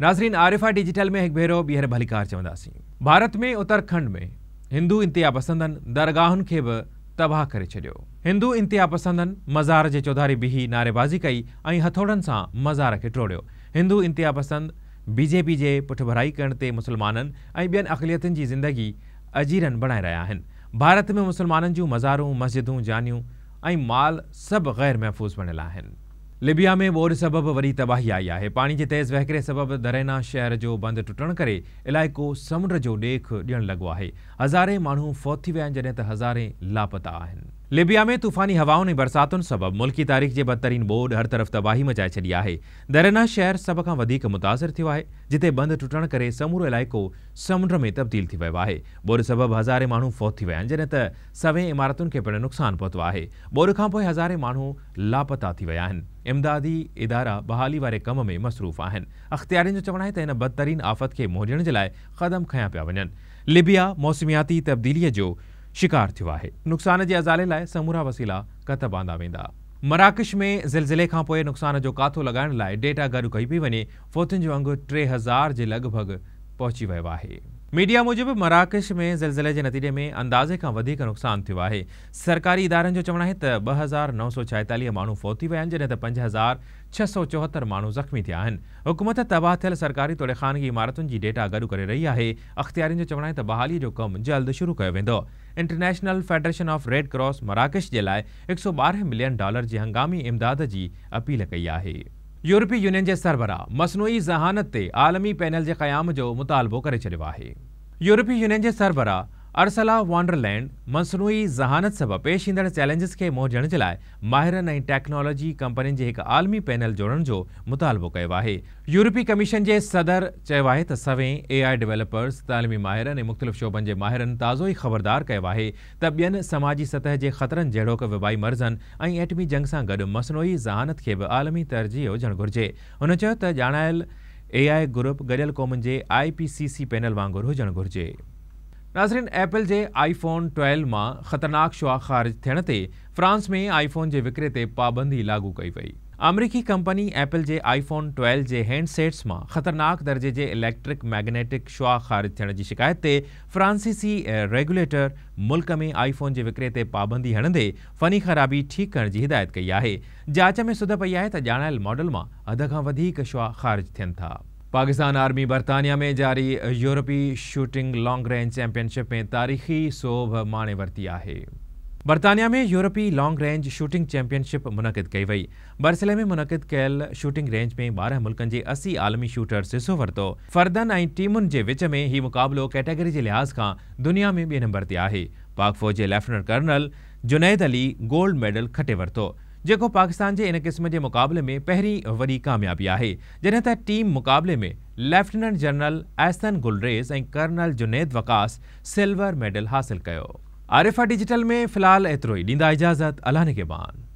नाजरीन आरिफा डिजिटल में एक भेरो ॿीहर भलीकार चवंदासीं भारत में उत्तराखंड में हिंदू इंतिहा पसंदन दरगाहुनि के बि तबाह करे छॾियो हिंदू इंतिहा पसंदनि मज़ार के चौधारी बीही नारेबाज़ी कई ऐं हथौड़नि सां मज़ार के टोड़ो हिंदू इंतिहा पसंद बीजेपी के पुठभराई करण ते मुस्लमाननि ऐं ॿियनि अक़लियतुनि जी ज़िंदगी अजीरन बणाए रहा भारत में मुस्लमाननि जो मजारू मस्जिदूं जानू माल सब गैर महफ़ूज़ बणियल आहिनि लिबिया में वोर सबब वरी तबाही आई है पानी के तेज़ वहकरे सबबि दरैना शहर जो बंद टुटण करे इलाइक़ो समुंड जो डेख ॾियणु लगो है हज़ारे मानू फौत थी विया आहिनि त हज़ारे लापता लिबिया में तूफानी हवाओं ने बरसातों सबब मुल्की तारीख के बदतरीन बोर्ड हर तरफ़ तबाही मचाए छॾी है दरना शहर सब का मुतासर मुतासिर है आहे जिथे बंदि टुटण करे समूर इलाक़ो समुंड में तब्दील थी वियो आहे बोर्ड सबबि हज़ारे मू फौत थी विया आहिनि जॾहिं त सवें इमारतुनि खे पिणु नुक़सानु पहुतो आहे बोर्ड खां हज़ारे माण्हू लापता थी इमदादी इदारा बहाली वारे कम में मसरूफ़ आहिनि अख़्तियारियुनि जो चवणु आहे त बदतरीन आफ़त के मोहजण जे लाइ क़दम खयां पिया वन लिबिया मौसमियाती तब्दीलीअ शिकार थियो आहे नुक़सान जे अज़ाले लाइ समूरा वसीला कत बांधा वेंदा मराकश में ज़िलज़िले खां पोइ नुक़सान जो काथो लॻाइण लाइ डेटा गॾु कई पई वञे फोतियुनि जो अंगु टे हज़ार जे लॻभॻि पहुची वियो आहे मीडिया मुजिब मराकश में जिलजिले के नतीजे में अंदाज़े का नुकसान थो है सरकारी इदारनि जो चवणु आहे त ॿ सौ छाहेतालीह माण्हू फोती विया आहिनि त पंज हज़ार छह सौ चोहतरि माण्हू ज़ख़्मी थिया हुकूमत तबाह थियल सरकारी तोड़े ख़ानगी इमारतुनि जी डेटा गॾु कर रही है अख्तियार चवण है बहाली त बहालीअ जो कमु जल्द शुरू किया वो International Federation of Red Cross मराकश के लिए एक सौ बारह मिलियन डॉलर जी हंगामी इमदाद की अपील कई है यूरोपी यूनियन के सरबरा मसनूई ज़हानत आलमी पैनल के क़याम को मुतालबो कर यूरोपी यूनियन के सरबरा अरसला वॉन्डरलैंड मसनूई जहानत सब पेश ईंदड़ के खे मोहजण जे लाइ माहिरनि टेक्नोलॉजी कंपनियुनि के एक आलमी पैनल जोड़ण जो मुतालबो कयो आहे यूरोपी कमीशन के सदर चयो आहे सवें ए आई डेवलपर्स तालिमी माहिर ऐं मुख़्तलिफ़ शोबनि के माहिरनि ताज़ो ही ख़बरदार कयो आहे त समाजी सतह जे ख़तरनि जहिड़ोक वबाई मर्जन एटमी जंग से गड मसनूई जहानत के भी आलमी तरजीह हुजणु घुरिजे हुन चयो ए आई ग्रुप गॾियल कौम के I P C C panel वांगुरु हुजणु घुर्जे नाज़रीन एपल के आईफोन ट्वेल्व मां ख़तरनाक शुआ ख़ारिज थियण ते फ्रांस में आईफोन के विक्रे ते पाबंदी लागू कई वही अमरीकी कंपनी एपल जे आईफोन ट्वेल्व के हैंडसेट्स में ख़तरनाक दर्जे के इलेक्ट्रिक मैग्नेटिक शुआ ख़ारिज थियण जी शिकायत से फ्रांसीसी रेगुलेटर मुल्क में आईफोन के विक्रे ते पाबंदी हणंदे फ़नी ख़राबी ठीक कर हिदायत कई है जांच में सुध पई आहे त ॼाणायल मॉडल में अद का वधीक शुआ ख़ारिज थियनि था पाकिस्तान आर्मी बरतानिया में जारी यूरोपी शूटिंग लॉन्ग रेंज चैंपियनशिप में तारीखी शोभ माणे वरती है बरतानिया में यूरोपी लॉन्ग रेंज शूटिंग चैंपियनशिप मुनक़द कई वही बरसिले में मुनक़द कयल शूटिंग रेंज में बारह मुल्क के असी आलमी शूटर्स हिसो वरतो फर्दन ऐं टीमुनि के विच में ही मुक़ाबलो कैटेगरी के लिहाज़ का दुनिया में बे नंबर से आहे पाक फ़ौज के lieutenant colonel Junaid Ali gold medal खटे वरितो जो पाकिस्तान के इन क़िस्म के मुक़ाबले में पहिरीं वी कामयाबी है जैसे त टीम मुक़ाबले में लेफ्टिनेंट जनरल एसन गुलरेज़ और colonel Junaid Waqas silver medal हासिल किया आरिफा डिजिटल में फ़िलहाल एतरो ही ॾींदा इजाज़त अलाने के बान